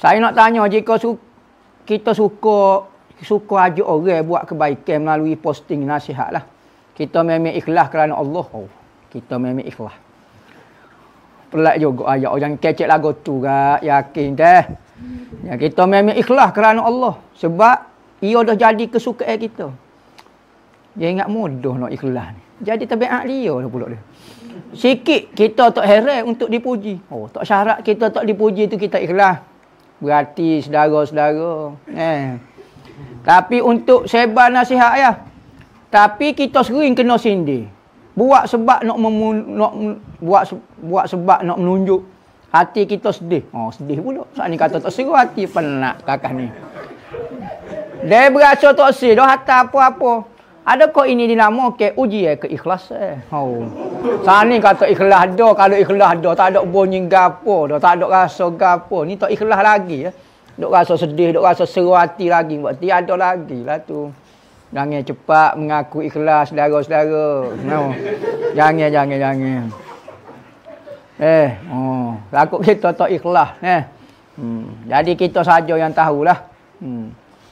Saya nak tanya jika su kita suka suka ajak orang buat kebaikan melalui posting nasihat lah. Kita memang ikhlas kerana Allah. Oh, kita memang ikhlas. Pelak juga ayat orang kecek lagu tu kak. Yakin dah. Ya, kita memang ikhlas kerana Allah. Sebab ia dah jadi kesukaan kita. Dia ingat mudah nak ikhlas ni. Jadi tabiat dia dah pulak dia. Sikit kita tak heran untuk dipuji. Oh, tak syarat kita tak dipuji tu kita ikhlas. Berarti saudara-saudara. Eh. Tapi untuk sebar nasihat ya. Tapi kita sering kena sindir. Buat sebab nak nak buat buat sebab nak menunjuk hati kita sedih. Oh, sedih pula. Sebab ni kata tak seru hati penat kakak ni. Dia berasa tak sedih. Dia hantar apa-apa. Adakah ini dinamakan ujian keikhlasan? Oh. Sani kata ikhlas ada, kalau ikhlas ada tak ada bunyi gapo dah, tak ada rasa gapo. Ni tak ikhlas lagi ya. Dok rasa sedih, tak rasa seru hati lagi. Berarti ada lagi lah tu. Jangan cepat mengaku ikhlas saudara-saudara. No. Jangan jangan jangan. Eh, oh, takut kita tak ikhlas eh. Hmm. Jadi kita saja yang tahulah. Hmm.